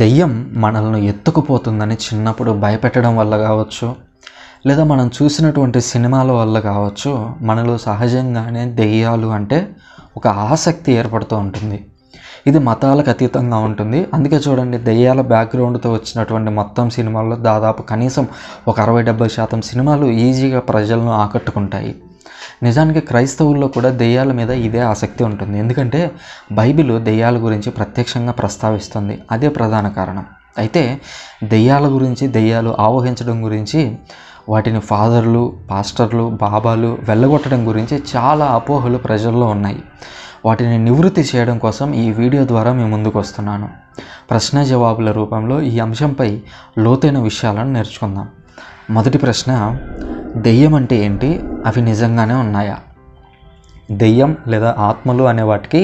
దెయ్యం మనల్ని ఎత్తుకుపోతుందని చిన్నప్పుడు భయపెట్టడం వల్ల కావచ్చు లేదా మనం చూసినటువంటి సినిమాల వల్ల కావచ్చు మనలో సహజంగానే దెయ్యాలు అంటే ఒక ఆసక్తి ఏర్పడుతూ ఉంటుంది ఇది మతాలకు అతీతంగా ఉంటుంది అందుకే చూడండి దెయ్యాల బ్యాక్గ్రౌండ్తో వచ్చినటువంటి మొత్తం సినిమాల్లో దాదాపు కనీసం ఒక అరవై డెబ్బై శాతం సినిమాలు ఈజీగా ప్రజలను ఆకట్టుకుంటాయి నిజానికి క్రైస్తవుల్లో కూడా దెయ్యాల మీద ఇదే ఆసక్తి ఉంటుంది ఎందుకంటే బైబిల్ దెయ్యాల గురించి ప్రత్యక్షంగా ప్రస్తావిస్తుంది అదే ప్రధాన కారణం అయితే దెయ్యాల గురించి దెయ్యాలు ఆవహించడం గురించి వాటిని ఫాదర్లు పాస్టర్లు బాబాలు వెళ్ళగొట్టడం గురించి చాలా అపోహలు ప్రజల్లో ఉన్నాయి వాటిని నివృత్తి చేయడం కోసం ఈ వీడియో ద్వారా మీ ముందుకు వస్తున్నాను ప్రశ్న జవాబుల రూపంలో ఈ అంశంపై లోతైన విషయాలను నేర్చుకుందాం మొదటి ప్రశ్న దెయ్యం అంటే ఏంటి అవి నిజంగానే ఉన్నాయా దెయ్యం లేదా ఆత్మలు అనే వాటికి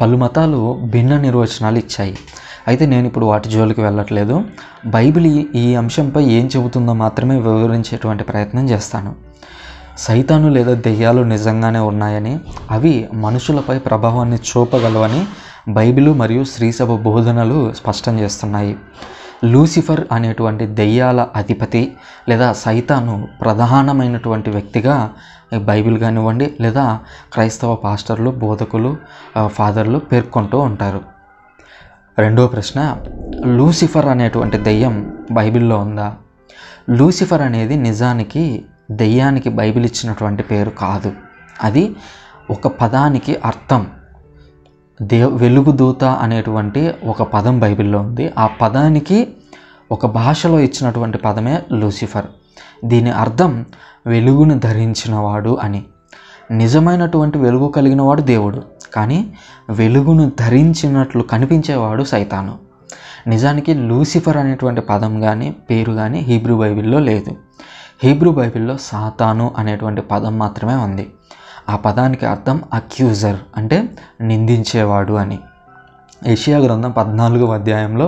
పలు మతాలు భిన్న నిర్వచనాలు ఇచ్చాయి అయితే నేను ఇప్పుడు వాటి జోలికి వెళ్ళట్లేదు బైబిల్ ఈ అంశంపై ఏం చెబుతుందో మాత్రమే వివరించేటువంటి ప్రయత్నం చేస్తాను సైతాను లేదా దెయ్యాలు నిజంగానే ఉన్నాయని అవి మనుషులపై ప్రభావాన్ని చూపగలవని బైబిలు మరియు శ్రీసభ బోధనలు స్పష్టం చేస్తున్నాయి లూసిఫర్ అనేటువంటి దెయ్యాల అధిపతి లేదా సైతాను ప్రధానమైనటువంటి వ్యక్తిగా బైబిల్ కానివ్వండి లేదా క్రైస్తవ పాస్టర్లు బోధకులు ఫాదర్లు పేర్కొంటూ ఉంటారు రెండో ప్రశ్న లూసిఫర్ అనేటువంటి దెయ్యం బైబిల్లో ఉందా లూసిఫర్ అనేది నిజానికి దెయ్యానికి బైబిల్ ఇచ్చినటువంటి పేరు కాదు అది ఒక పదానికి అర్థం దే వెలుగు దూత అనేటువంటి ఒక పదం బైబిల్లో ఉంది ఆ పదానికి ఒక భాషలో ఇచ్చినటువంటి పదమే లూసిఫర్ దీని అర్థం వెలుగును ధరించినవాడు అని నిజమైనటువంటి వెలుగు కలిగిన వాడు దేవుడు కానీ వెలుగును ధరించినట్లు కనిపించేవాడు సైతాను నిజానికి లూసిఫర్ అనేటువంటి పదం కానీ పేరు కానీ హీబ్రూ బైబిల్లో లేదు హీబ్రూ బైబిల్లో సాతాను అనేటువంటి పదం మాత్రమే ఉంది ఆ పదానికి అర్థం అక్యూజర్ అంటే నిందించేవాడు అని ఏషియా గ్రంథం పద్నాలుగో అధ్యాయంలో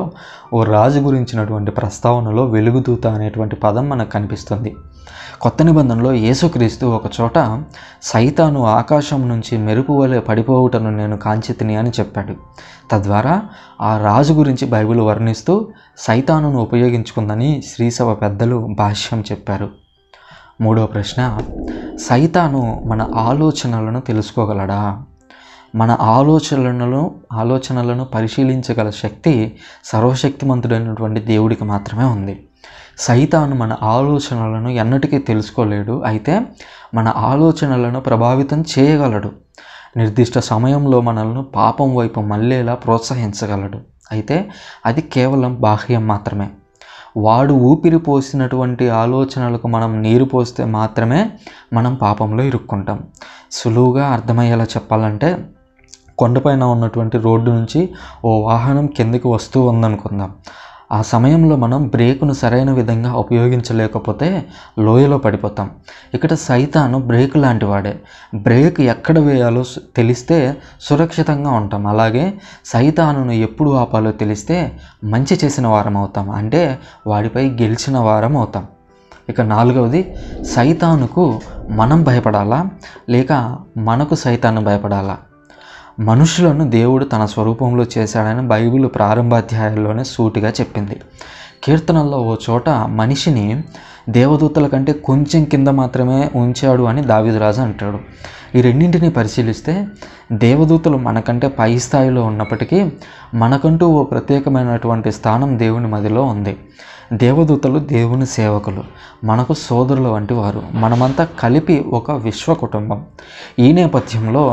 ఓ రాజు గురించినటువంటి ప్రస్తావనలో వెలుగుదూత అనేటువంటి పదం మనకు కనిపిస్తుంది కొత్త నిబంధనలో యేసుక్రీస్తు ఒక చోట సైతాను ఆకాశం నుంచి మెరుపు వలె పడిపోవుటను నేను కాంచితిని అని చెప్పాడు తద్వారా ఆ రాజు గురించి బైబిల్ వర్ణిస్తూ సైతానును ఉపయోగించుకుందని శ్రీసభ పెద్దలు భాష్యం చెప్పారు మూడో ప్రశ్న సైతాను మన ఆలోచనలను తెలుసుకోగలడా మన ఆలోచనలను ఆలోచనలను పరిశీలించగల శక్తి సర్వశక్తిమంతుడైనటువంటి దేవుడికి మాత్రమే ఉంది సైతాను మన ఆలోచనలను ఎన్నటికీ తెలుసుకోలేడు అయితే మన ఆలోచనలను ప్రభావితం చేయగలడు నిర్దిష్ట సమయంలో మనల్ని పాపం వైపు మళ్ళేలా ప్రోత్సహించగలడు అయితే అది కేవలం బాహ్యం మాత్రమే వాడు ఊపిరి పోసినటువంటి ఆలోచనలకు మనం నీరు పోస్తే మాత్రమే మనం పాపంలో ఇరుక్కుంటాం సులువుగా అర్థమయ్యేలా చెప్పాలంటే కొండపైన ఉన్నటువంటి రోడ్డు నుంచి ఓ వాహనం కిందకి వస్తూ ఉందనుకుందాం ఆ సమయంలో మనం బ్రేకును సరైన విధంగా ఉపయోగించలేకపోతే లోయలో పడిపోతాం ఇక్కడ సైతాను బ్రేక్ లాంటి వాడే బ్రేక్ ఎక్కడ వేయాలో తెలిస్తే సురక్షితంగా ఉంటాం అలాగే సైతానును ఎప్పుడు ఆపాలో తెలిస్తే మంచి చేసిన వారం అవుతాం అంటే వాడిపై గెలిచిన వారం అవుతాం ఇక నాలుగవది సైతానుకు మనం భయపడాలా లేక మనకు సైతాను భయపడాలా మనుషులను దేవుడు తన స్వరూపంలో చేశాడని బైబిల్ ప్రారంభాధ్యాయాల్లోనే సూటిగా చెప్పింది కీర్తనల్లో ఓ చోట మనిషిని దేవదూతల కంటే కొంచెం కింద మాత్రమే ఉంచాడు అని దావిదరాజు అంటాడు ఈ రెండింటిని పరిశీలిస్తే దేవదూతలు మనకంటే పై స్థాయిలో ఉన్నప్పటికీ మనకంటూ ఓ ప్రత్యేకమైనటువంటి స్థానం దేవుని మదిలో ఉంది దేవదూతలు దేవుని సేవకులు మనకు సోదరుల వంటి వారు మనమంతా కలిపి ఒక విశ్వ కుటుంబం ఈ నేపథ్యంలో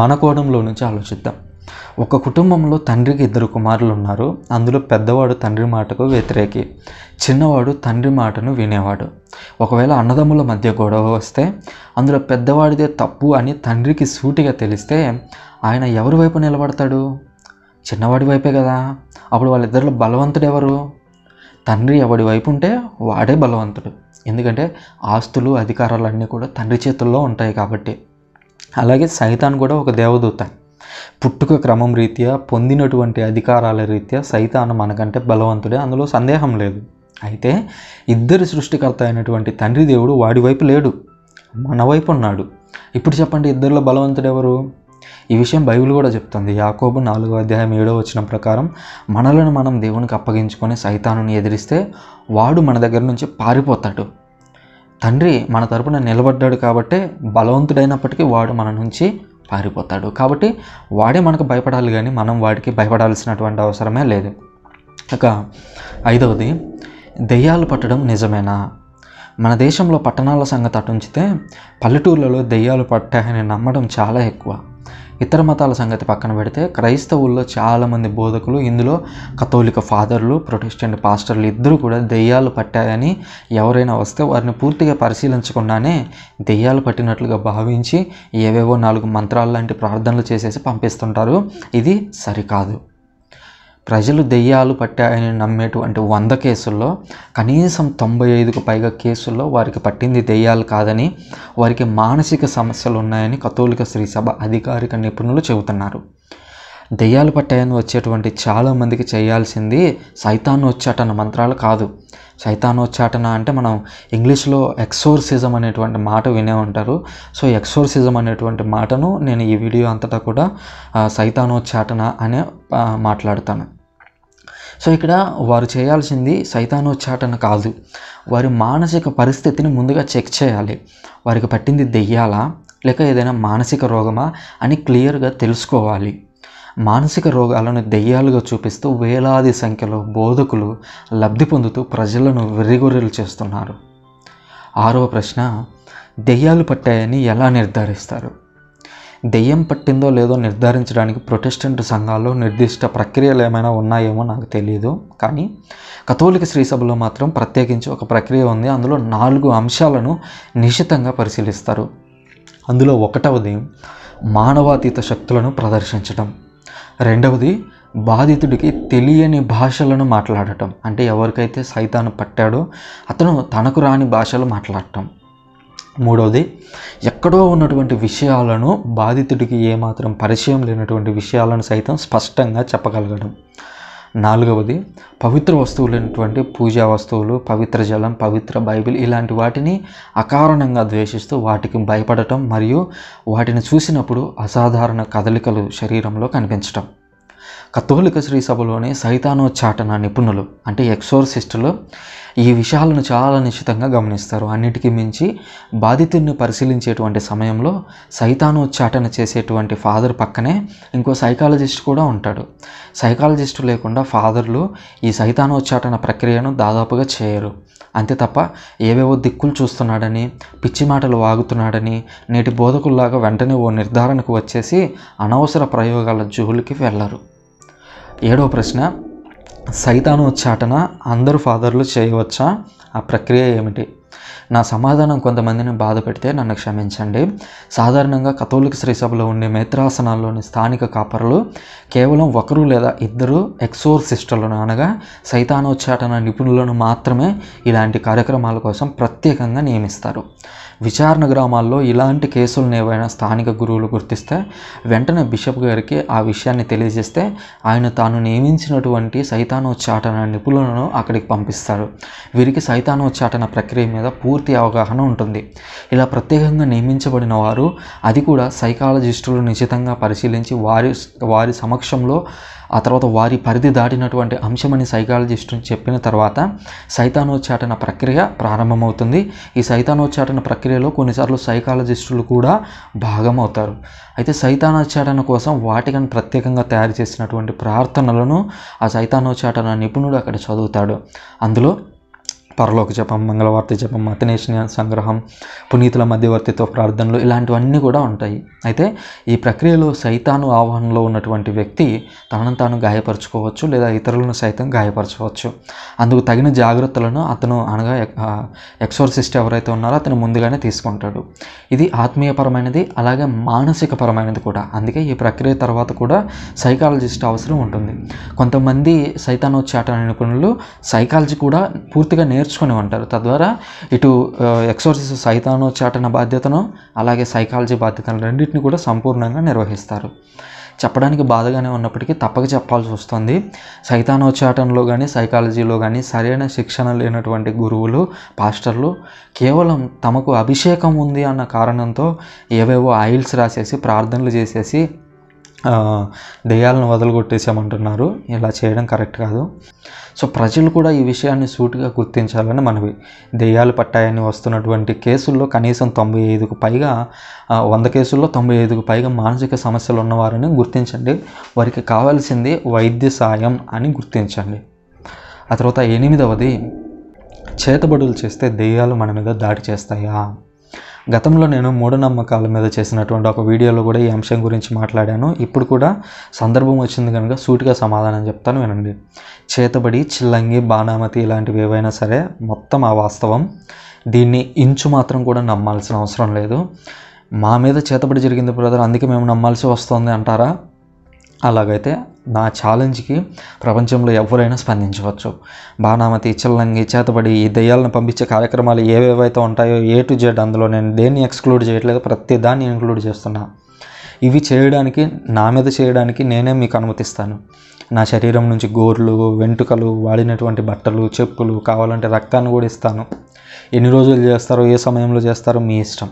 మన కోణంలో నుంచి ఆలోచిద్దాం ఒక కుటుంబంలో తండ్రికి ఇద్దరు కుమారులు ఉన్నారు అందులో పెద్దవాడు తండ్రి మాటకు వ్యతిరేకి చిన్నవాడు తండ్రి మాటను వినేవాడు ఒకవేళ అన్నదమ్ముల మధ్య గొడవ వస్తే అందులో పెద్దవాడిదే తప్పు అని తండ్రికి సూటిగా తెలిస్తే ఆయన ఎవరి వైపు నిలబడతాడు చిన్నవాడి వైపే కదా అప్పుడు వాళ్ళిద్దరిలో బలవంతుడు ఎవరు తండ్రి ఎవడి వైపు ఉంటే వాడే బలవంతుడు ఎందుకంటే ఆస్తులు అధికారాలన్నీ కూడా తండ్రి చేతుల్లో ఉంటాయి కాబట్టి అలాగే సైతాన్ కూడా ఒక దేవదూత పుట్టుక క్రమం రీత్యా పొందినటువంటి అధికారాల రీత్యా సైతాను మనకంటే బలవంతుడే అందులో సందేహం లేదు అయితే ఇద్దరు సృష్టికర్త అయినటువంటి తండ్రి దేవుడు వాడి వైపు లేడు మన వైపు ఉన్నాడు ఇప్పుడు చెప్పండి ఇద్దరిలో బలవంతుడు ఎవరు ఈ విషయం బైబిల్ కూడా చెప్తుంది యాకోబు నాలుగో అధ్యాయం ఏడో వచ్చిన ప్రకారం మనలను మనం దేవునికి అప్పగించుకొని సైతానుని ఎదిరిస్తే వాడు మన దగ్గర నుంచి పారిపోతాడు తండ్రి మన తరపున నిలబడ్డాడు కాబట్టే బలవంతుడైనప్పటికీ వాడు మన నుంచి పారిపోతాడు కాబట్టి వాడే మనకు భయపడాలి కానీ మనం వాడికి భయపడాల్సినటువంటి అవసరమే లేదు ఇక ఐదవది దెయ్యాలు పట్టడం నిజమేనా మన దేశంలో పట్టణాల సంగతి అటుంచితే పల్లెటూర్లలో దెయ్యాలు పట్టాయని నమ్మడం చాలా ఎక్కువ ఇతర మతాల సంగతి పక్కన పెడితే క్రైస్తవుల్లో చాలామంది బోధకులు ఇందులో కథోలిక ఫాదర్లు ప్రొటెస్టెంట్ పాస్టర్లు ఇద్దరు కూడా దెయ్యాలు పట్టాయని ఎవరైనా వస్తే వారిని పూర్తిగా పరిశీలించకుండానే దెయ్యాలు పట్టినట్లుగా భావించి ఏవేవో నాలుగు మంత్రాలు లాంటి ప్రార్థనలు చేసేసి పంపిస్తుంటారు ఇది సరికాదు ప్రజలు దెయ్యాలు పట్టాయని నమ్మేటువంటి వంద కేసుల్లో కనీసం తొంభై ఐదుకు పైగా కేసుల్లో వారికి పట్టింది దెయ్యాలు కాదని వారికి మానసిక సమస్యలు ఉన్నాయని కథోలిక సభ అధికారిక నిపుణులు చెబుతున్నారు దెయ్యాలు పట్టాయని వచ్చేటువంటి చాలామందికి చేయాల్సింది సైతానోచ్చాటన మంత్రాలు కాదు సైతానోచ్చాటన అంటే మనం ఇంగ్లీష్లో ఎక్సోర్సిజం అనేటువంటి మాట వినే ఉంటారు సో ఎక్సోర్సిజం అనేటువంటి మాటను నేను ఈ వీడియో అంతటా కూడా సైతానోచ్చాటన అనే మాట్లాడతాను సో ఇక్కడ వారు చేయాల్సింది సైతానోచ్చాటన కాదు వారి మానసిక పరిస్థితిని ముందుగా చెక్ చేయాలి వారికి పట్టింది దెయ్యాలా లేక ఏదైనా మానసిక రోగమా అని క్లియర్గా తెలుసుకోవాలి మానసిక రోగాలను దెయ్యాలుగా చూపిస్తూ వేలాది సంఖ్యలో బోధకులు లబ్ధి పొందుతూ ప్రజలను వెర్రిగొర్రెలు చేస్తున్నారు ఆరవ ప్రశ్న దెయ్యాలు పట్టాయని ఎలా నిర్ధారిస్తారు దెయ్యం పట్టిందో లేదో నిర్ధారించడానికి ప్రొటెస్టెంట్ సంఘాల్లో నిర్దిష్ట ప్రక్రియలు ఏమైనా ఉన్నాయేమో నాకు తెలియదు కానీ కథోలిక శ్రీసభలో మాత్రం ప్రత్యేకించి ఒక ప్రక్రియ ఉంది అందులో నాలుగు అంశాలను నిశితంగా పరిశీలిస్తారు అందులో ఒకటవది మానవాతీత శక్తులను ప్రదర్శించడం రెండవది బాధితుడికి తెలియని భాషలను మాట్లాడటం అంటే ఎవరికైతే సైతాను పట్టాడో అతను తనకు రాని భాషలు మాట్లాడటం మూడవది ఎక్కడో ఉన్నటువంటి విషయాలను బాధితుడికి ఏమాత్రం పరిచయం లేనటువంటి విషయాలను సైతం స్పష్టంగా చెప్పగలగడం నాలుగవది పవిత్ర వస్తువులైనటువంటి పూజా వస్తువులు పవిత్ర జలం పవిత్ర బైబిల్ ఇలాంటి వాటిని అకారణంగా ద్వేషిస్తూ వాటికి భయపడటం మరియు వాటిని చూసినప్పుడు అసాధారణ కదలికలు శరీరంలో కనిపించటం కథోలిక శ్రీ సభలోనే సైతానోచ్చాటన నిపుణులు అంటే ఎక్సోర్సిస్టులు ఈ విషయాలను చాలా నిశ్చితంగా గమనిస్తారు అన్నిటికీ మించి బాధితుడిని పరిశీలించేటువంటి సమయంలో సైతానోచ్చాటన చేసేటువంటి ఫాదర్ పక్కనే ఇంకో సైకాలజిస్ట్ కూడా ఉంటాడు సైకాలజిస్టు లేకుండా ఫాదర్లు ఈ సైతానోచ్చాటన ప్రక్రియను దాదాపుగా చేయరు అంతే తప్ప ఏవేవో దిక్కులు చూస్తున్నాడని పిచ్చి మాటలు వాగుతున్నాడని నేటి బోధకుల్లాగా వెంటనే ఓ నిర్ధారణకు వచ్చేసి అనవసర ప్రయోగాల జోలికి వెళ్ళరు ఏడవ ప్రశ్న సైతాను ఉచ్చాటన అందరూ ఫాదర్లు చేయవచ్చా ఆ ప్రక్రియ ఏమిటి నా సమాధానం కొంతమందిని బాధ పెడితే నన్ను క్షమించండి సాధారణంగా కథోలిక శ్రీసభలో ఉండే మేత్రాసనాల్లోని స్థానిక కాపర్లు కేవలం ఒకరు లేదా ఇద్దరు ఎక్సోర్సిస్టులను అనగా సైతానోచ్చాటన నిపుణులను మాత్రమే ఇలాంటి కార్యక్రమాల కోసం ప్రత్యేకంగా నియమిస్తారు విచారణ గ్రామాల్లో ఇలాంటి కేసులను ఏవైనా స్థానిక గురువులు గుర్తిస్తే వెంటనే బిషప్ గారికి ఆ విషయాన్ని తెలియజేస్తే ఆయన తాను నియమించినటువంటి సైతానోచ్చాటన నిపుణులను అక్కడికి పంపిస్తారు వీరికి సైతానోచ్చాటన ప్రక్రియ మీద పూర్తి అవగాహన ఉంటుంది ఇలా ప్రత్యేకంగా నియమించబడిన వారు అది కూడా సైకాలజిస్టులు నిశ్చితంగా పరిశీలించి వారి వారి సమక్షంలో ఆ తర్వాత వారి పరిధి దాటినటువంటి అంశమని సైకాలజిస్ట్ చెప్పిన తర్వాత సైతానోచ్చాటన ప్రక్రియ ప్రారంభమవుతుంది ఈ సైతానోచ్చాటన ప్రక్రియలో కొన్నిసార్లు సైకాలజిస్టులు కూడా భాగమవుతారు అయితే సైతానోచ్చాటన కోసం వాటికని ప్రత్యేకంగా తయారు చేసినటువంటి ప్రార్థనలను ఆ సైతానోచ్చాటన నిపుణుడు అక్కడ చదువుతాడు అందులో పరలోక జపం మంగళవార్తి జపం అతనేషణ సంగ్రహం పునీతుల మధ్యవర్తిత్వ ప్రార్థనలు ఇలాంటివన్నీ కూడా ఉంటాయి అయితే ఈ ప్రక్రియలో సైతాను ఆహ్వానంలో ఉన్నటువంటి వ్యక్తి తనను తాను గాయపరచుకోవచ్చు లేదా ఇతరులను సైతం గాయపరచవచ్చు అందుకు తగిన జాగ్రత్తలను అతను అనగా ఎక్సోర్సిస్ట్ ఎవరైతే ఉన్నారో అతను ముందుగానే తీసుకుంటాడు ఇది ఆత్మీయపరమైనది అలాగే మానసికపరమైనది కూడా అందుకే ఈ ప్రక్రియ తర్వాత కూడా సైకాలజిస్ట్ అవసరం ఉంటుంది కొంతమంది సైతాను సైతానోచ్చాట నిపుణులు సైకాలజీ కూడా పూర్తిగా నేర్చు నేర్చుకుని ఉంటారు తద్వారా ఇటు ఎక్సోర్సిస్ సైతాను చాటన బాధ్యతను అలాగే సైకాలజీ బాధ్యతను రెండింటిని కూడా సంపూర్ణంగా నిర్వహిస్తారు చెప్పడానికి బాధగానే ఉన్నప్పటికీ తప్పక చెప్పాల్సి వస్తుంది సైతానోచాటంలో కానీ సైకాలజీలో కానీ సరైన శిక్షణ లేనటువంటి గురువులు పాస్టర్లు కేవలం తమకు అభిషేకం ఉంది అన్న కారణంతో ఏవేవో ఆయిల్స్ రాసేసి ప్రార్థనలు చేసేసి దెయ్యాలను వదలగొట్టేసామంటున్నారు ఇలా చేయడం కరెక్ట్ కాదు సో ప్రజలు కూడా ఈ విషయాన్ని సూటిగా గుర్తించాలని మనవి దెయ్యాలు పట్టాయని వస్తున్నటువంటి కేసుల్లో కనీసం తొంభై ఐదుకు పైగా వంద కేసుల్లో తొంభై ఐదుకు పైగా మానసిక సమస్యలు ఉన్నవారని గుర్తించండి వారికి కావాల్సింది వైద్య సాయం అని గుర్తించండి ఆ తర్వాత ఎనిమిదవది చేతబడులు చేస్తే దెయ్యాలు మన మీద దాడి చేస్తాయా గతంలో నేను మూఢనమ్మకాల మీద చేసినటువంటి ఒక వీడియోలో కూడా ఈ అంశం గురించి మాట్లాడాను ఇప్పుడు కూడా సందర్భం వచ్చింది కనుక సూటిగా సమాధానం చెప్తాను వినండి చేతబడి చిల్లంగి బాణామతి ఇలాంటివి ఏవైనా సరే మొత్తం ఆ వాస్తవం దీన్ని ఇంచు మాత్రం కూడా నమ్మాల్సిన అవసరం లేదు మా మీద చేతబడి జరిగింది బ్రదర్ అందుకే మేము నమ్మాల్సి వస్తుంది అంటారా అలాగైతే నా ఛాలెంజ్కి ప్రపంచంలో ఎవరైనా స్పందించవచ్చు బాణామతి చిల్లంగి చేతబడి ఈ దయ్యాలను పంపించే కార్యక్రమాలు ఏవేవైతే ఉంటాయో ఏ టు జెడ్ అందులో నేను దేన్ని ఎక్స్క్లూడ్ చేయట్లేదు ప్రతి దాన్ని ఇంక్లూడ్ చేస్తున్నా ఇవి చేయడానికి నా మీద చేయడానికి నేనే మీకు అనుమతిస్తాను నా శరీరం నుంచి గోర్లు వెంట్రుకలు వాడినటువంటి బట్టలు చెప్పులు కావాలంటే రక్తాన్ని కూడా ఇస్తాను ఎన్ని రోజులు చేస్తారో ఏ సమయంలో చేస్తారో మీ ఇష్టం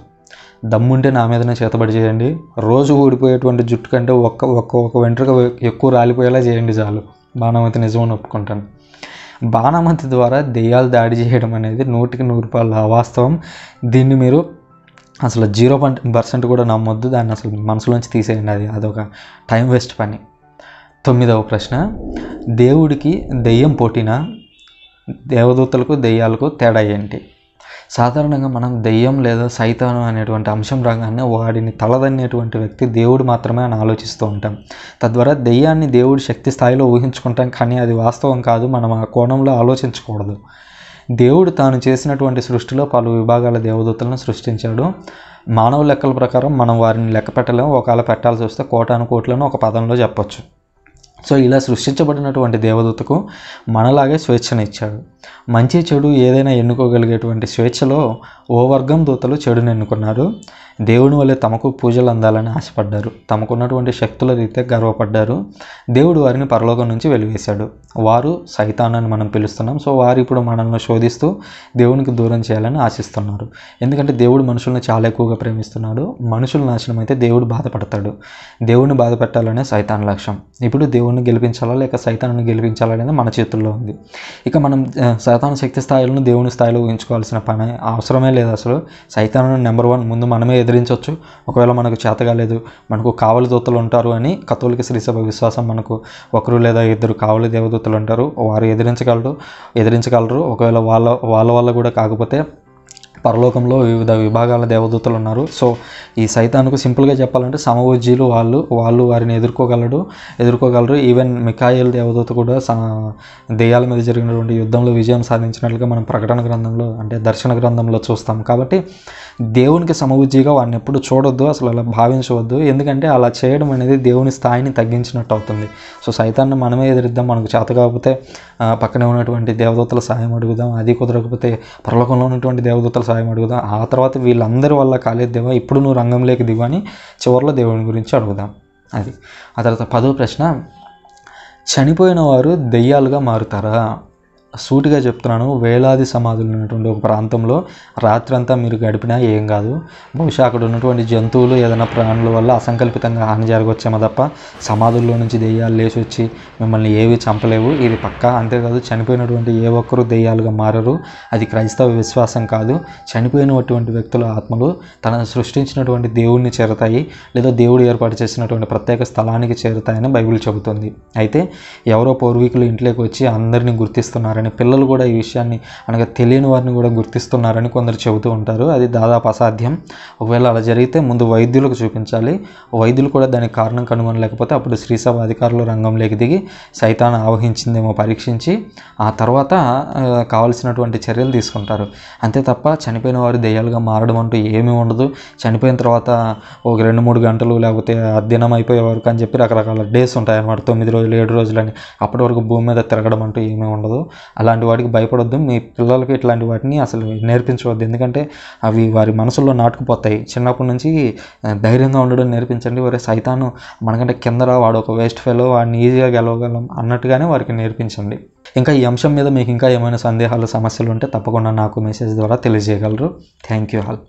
దమ్ముంటే నా మీదనే చేతబడి చేయండి రోజు ఊడిపోయేటువంటి జుట్టు కంటే ఒక్క ఒక్క ఒక వెంట్రుక ఎక్కువ రాలిపోయేలా చేయండి చాలు బాణమతి నిజమని ఒప్పుకుంటాను బాణమతి ద్వారా దెయ్యాలు దాడి చేయడం అనేది నూటికి నూరు రూపాయల వాస్తవం దీన్ని మీరు అసలు జీరో పర్సెంట్ కూడా నమ్మొద్దు దాన్ని అసలు మనసులోంచి తీసేయండి అది అదొక టైం వేస్ట్ పని తొమ్మిదవ ప్రశ్న దేవుడికి దెయ్యం పోటీనా దేవదూతలకు దెయ్యాలకు తేడా ఏంటి సాధారణంగా మనం దెయ్యం లేదా సైతానం అనేటువంటి అంశం రాగానే వాడిని తలదన్నేటువంటి వ్యక్తి దేవుడు మాత్రమే అని ఆలోచిస్తూ ఉంటాం తద్వారా దెయ్యాన్ని దేవుడి శక్తి స్థాయిలో ఊహించుకుంటాం కానీ అది వాస్తవం కాదు మనం ఆ కోణంలో ఆలోచించకూడదు దేవుడు తాను చేసినటువంటి సృష్టిలో పలు విభాగాల దేవదూతలను సృష్టించాడు మానవ లెక్కల ప్రకారం మనం వారిని లెక్క పెట్టలేము ఒకవేళ పెట్టాల్సి వస్తే కోటాను కోట్లను ఒక పదంలో చెప్పొచ్చు సో ఇలా సృష్టించబడినటువంటి దేవదూతకు మనలాగే స్వేచ్ఛనిచ్చాడు మంచి చెడు ఏదైనా ఎన్నుకోగలిగేటువంటి స్వేచ్ఛలో ఓ వర్గం దూతలు చెడును ఎన్నుకున్నారు దేవుని వల్లే తమకు పూజలు అందాలని ఆశపడ్డారు తమకున్నటువంటి శక్తుల రీత్యా గర్వపడ్డారు దేవుడు వారిని పరలోకం నుంచి వెలివేశాడు వారు సైతానాన్ని మనం పిలుస్తున్నాం సో వారు ఇప్పుడు మనల్ని శోధిస్తూ దేవునికి దూరం చేయాలని ఆశిస్తున్నారు ఎందుకంటే దేవుడు మనుషులను చాలా ఎక్కువగా ప్రేమిస్తున్నాడు మనుషుల నాశనం అయితే దేవుడు బాధపడతాడు దేవుడిని బాధపెట్టాలనే సైతాన్ లక్ష్యం ఇప్పుడు దేవుడిని గెలిపించాలా లేక సైతాన్ని గెలిపించాలా అనేది మన చేతుల్లో ఉంది ఇక మనం సైతాన్ శక్తి స్థాయిలను దేవుని స్థాయిలో ఊహించుకోవాల్సిన పని అవసరమే లేదు అసలు సైతాన్ నెంబర్ వన్ ముందు మనమే ఎదిరించవచ్చు ఒకవేళ మనకు చేత కాలేదు మనకు కావలి దూతలు ఉంటారు అని కథోలిక శ్రీసభ విశ్వాసం మనకు ఒకరు లేదా ఇద్దరు కావలి దేవదూతలు ఉంటారు వారు ఎదిరించగలరు ఎదిరించగలరు ఒకవేళ వాళ్ళ వాళ్ళ వల్ల కూడా కాకపోతే పరలోకంలో వివిధ విభాగాల దేవదూతలు ఉన్నారు సో ఈ సైతానుకు సింపుల్గా చెప్పాలంటే సమవోజీలు వాళ్ళు వాళ్ళు వారిని ఎదుర్కోగలడు ఎదుర్కోగలరు ఈవెన్ మికాయల్ దేవదూత కూడా దెయ్యాల మీద జరిగినటువంటి యుద్ధంలో విజయం సాధించినట్లుగా మనం ప్రకటన గ్రంథంలో అంటే దర్శన గ్రంథంలో చూస్తాం కాబట్టి దేవునికి సమవుజ్జిగా వాడిని ఎప్పుడు చూడొద్దు అసలు అలా భావించవద్దు ఎందుకంటే అలా చేయడం అనేది దేవుని స్థాయిని తగ్గించినట్టు అవుతుంది సో సైతాన్ని మనమే ఎదురిద్దాం మనకు చేత కాకపోతే పక్కనే ఉన్నటువంటి దేవదూతల సాయం అడుగుదాం అది కుదరకపోతే పరలోకంలో ఉన్నటువంటి దేవదూతల సహాయం అడుగుదాం ఆ తర్వాత వీళ్ళందరి వల్ల కాలేదు దేవా ఇప్పుడు నువ్వు రంగంలోకి దివని చివరిలో దేవుని గురించి అడుగుదాం అది ఆ తర్వాత పదో ప్రశ్న చనిపోయిన వారు దెయ్యాలుగా మారుతారా సూటిగా చెప్తున్నాను వేలాది సమాధులు ఉన్నటువంటి ఒక ప్రాంతంలో రాత్రంతా మీరు గడిపినా ఏం కాదు బహుశా అక్కడ ఉన్నటువంటి జంతువులు ఏదైనా ప్రాణుల వల్ల అసంకల్పితంగా హాని జరగవచ్చేమో తప్ప సమాధుల్లో నుంచి దెయ్యాలు లేచి వచ్చి మిమ్మల్ని ఏవి చంపలేవు ఇది పక్కా అంతేకాదు చనిపోయినటువంటి ఏ ఒక్కరు దెయ్యాలుగా మారరు అది క్రైస్తవ విశ్వాసం కాదు చనిపోయినటువంటి వ్యక్తుల ఆత్మలు తనను సృష్టించినటువంటి దేవుడిని చేరతాయి లేదా దేవుడు ఏర్పాటు చేసినటువంటి ప్రత్యేక స్థలానికి చేరుతాయని బైబిల్ చెబుతుంది అయితే ఎవరో పూర్వీకులు ఇంట్లోకి వచ్చి అందరినీ గుర్తిస్తున్నారు చేస్తున్నారని పిల్లలు కూడా ఈ విషయాన్ని అనగా తెలియని వారిని కూడా గుర్తిస్తున్నారని కొందరు చెబుతూ ఉంటారు అది దాదాపు అసాధ్యం ఒకవేళ అలా జరిగితే ముందు వైద్యులకు చూపించాలి వైద్యులు కూడా దానికి కారణం కనుగొనలేకపోతే అప్పుడు శ్రీసభ అధికారులు రంగంలోకి దిగి సైతాన్ని ఆవహించిందేమో పరీక్షించి ఆ తర్వాత కావలసినటువంటి చర్యలు తీసుకుంటారు అంతే తప్ప చనిపోయిన వారు దెయ్యాలుగా మారడం అంటూ ఏమీ ఉండదు చనిపోయిన తర్వాత ఒక రెండు మూడు గంటలు లేకపోతే దినం అయిపోయే అని చెప్పి రకరకాల డేస్ ఉంటాయి అన్నమాట తొమ్మిది రోజులు ఏడు రోజులని అప్పటి వరకు భూమి మీద తిరగడం అంటూ ఏమీ ఉండదు అలాంటి వాటికి భయపడొద్దు మీ పిల్లలకి ఇట్లాంటి వాటిని అసలు నేర్పించవద్దు ఎందుకంటే అవి వారి మనసులో నాటుకుపోతాయి చిన్నప్పటి నుంచి ధైర్యంగా ఉండడం నేర్పించండి వారి సైతాను మనకంటే కిందరా వాడు ఒక వేస్ట్ ఫెలో వాడిని ఈజీగా గెలవగలం అన్నట్టుగానే వారికి నేర్పించండి ఇంకా ఈ అంశం మీద మీకు ఇంకా ఏమైనా సందేహాలు సమస్యలు ఉంటే తప్పకుండా నాకు మెసేజ్ ద్వారా తెలియజేయగలరు థ్యాంక్ యూ హాల్